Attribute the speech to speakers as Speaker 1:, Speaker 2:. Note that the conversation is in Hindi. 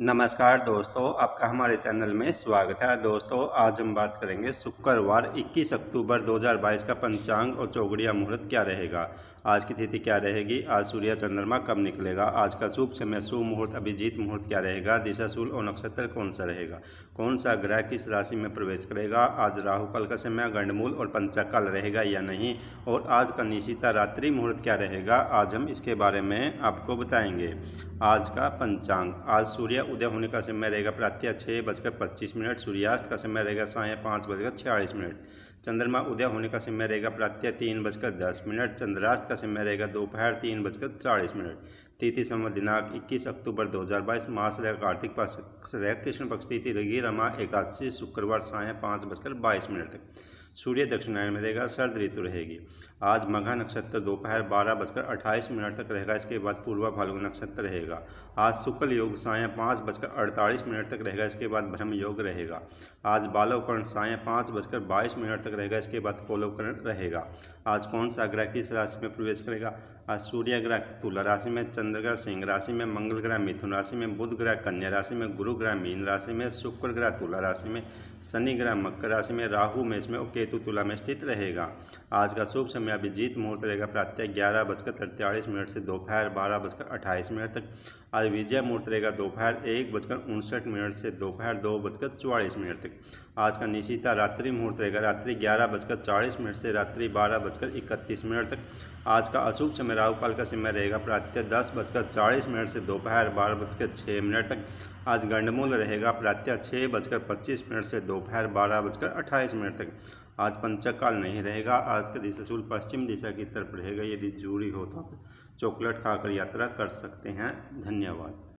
Speaker 1: नमस्कार दोस्तों आपका हमारे चैनल में स्वागत है दोस्तों आज हम बात करेंगे शुक्रवार 21 अक्टूबर 2022 का पंचांग और चौगड़िया मुहूर्त क्या रहेगा आज की तिथि क्या रहेगी आज सूर्य चंद्रमा कब निकलेगा आज का शुभ समय शुभ मुहूर्त अभिजीत मुहूर्त क्या रहेगा दिशाशूल और नक्षत्र कौन सा रहेगा कौन सा ग्रह किस राशि में प्रवेश करेगा आज राहुकाल का समय गंडमूल और पंचाकाल रहेगा या नहीं और आज का निशिता रात्रि मुहूर्त क्या रहेगा आज हम इसके बारे में आपको बताएंगे आज का पंचांग आज सूर्य उदय होने का समय रहेगा प्रातः छः बजकर पच्चीस मिनट सूर्यास्त का समय रहेगा साय पाँच बजकर छियालीस मिनट चंद्रमा उदय होने का समय रहेगा प्रातः तीन बजकर दस मिनट चंद्रास्त का समय रहेगा दोपहर तीन बजकर चालीस मिनट तिथि समय दिनांक 21 अक्टूबर 2022 मास रहेगा कार्तिक पक्ष रहेगा कृष्ण पक्ष तिथि रहेगी रमा एकादशी शुक्रवार साय पाँच बजकर बाईस मिनट तक सूर्य दक्षिणायन में रहेगा सर्द ऋतु रहेगी आज मघा नक्षत्र दोपहर बारह बजकर अट्ठाईस मिनट तक रहेगा इसके बाद पूर्वा फाल्गुन नक्षत्र रहेगा आज शुक्ल योग साय पाँच बजकर अड़तालीस मिनट तक रहेगा इसके बाद ब्रह्म योग रहेगा आज बालोकर्ण साय पाँच बजकर बाईस मिनट तक रहेगा इसके बाद करण रहेगा आज कौन सा ग्रह किस राशि में प्रवेश करेगा आज सूर्य ग्रह तुला राशि में चंद्र ग्रह सिंह राशि में मंगल ग्रह मिथुन राशि में बुध ग्रह कन्या राशि में गुरु ग्रह मीन राशि में शुक्र ग्रह तुला राशि में शनि ग्रह मकर राशि में राहु मेष में और केतु तुला में स्थित रहेगा आज का शुभ समय अभिजीत मुहूर्त रहेगा प्रातः ग्यारह बजकर तैंतालीस मिनट से दोपहर बारह बजकर अट्ठाईस मिनट तक आज विजय मुहूर्त रहेगा दोपहर एक बजकर उनसठ मिनट से दोपहर दो बजकर चौवालीस मिनट तक आज का निशिता रात्रि मुहूर्त रहेगा रात्रि ग्यारह बजकर चालीस मिनट से रात्रि बारह बजकर इकतीस मिनट तक आज का अशुभ समय राहु काल का समय रहेगा प्रातः दस बजकर चालीस मिनट से दोपहर बारह बजकर छः मिनट तक आज गंडमूल रहेगा प्रातः छः बजकर पच्चीस मिनट से दोपहर बारह बजकर अट्ठाईस मिनट तक आज पंचक काल नहीं रहेगा आज का दिशा शूल पश्चिम दिशा की तरफ रहेगा यदि जूरी हो तो चॉकलेट खाकर यात्रा कर सकते हैं धन्यवाद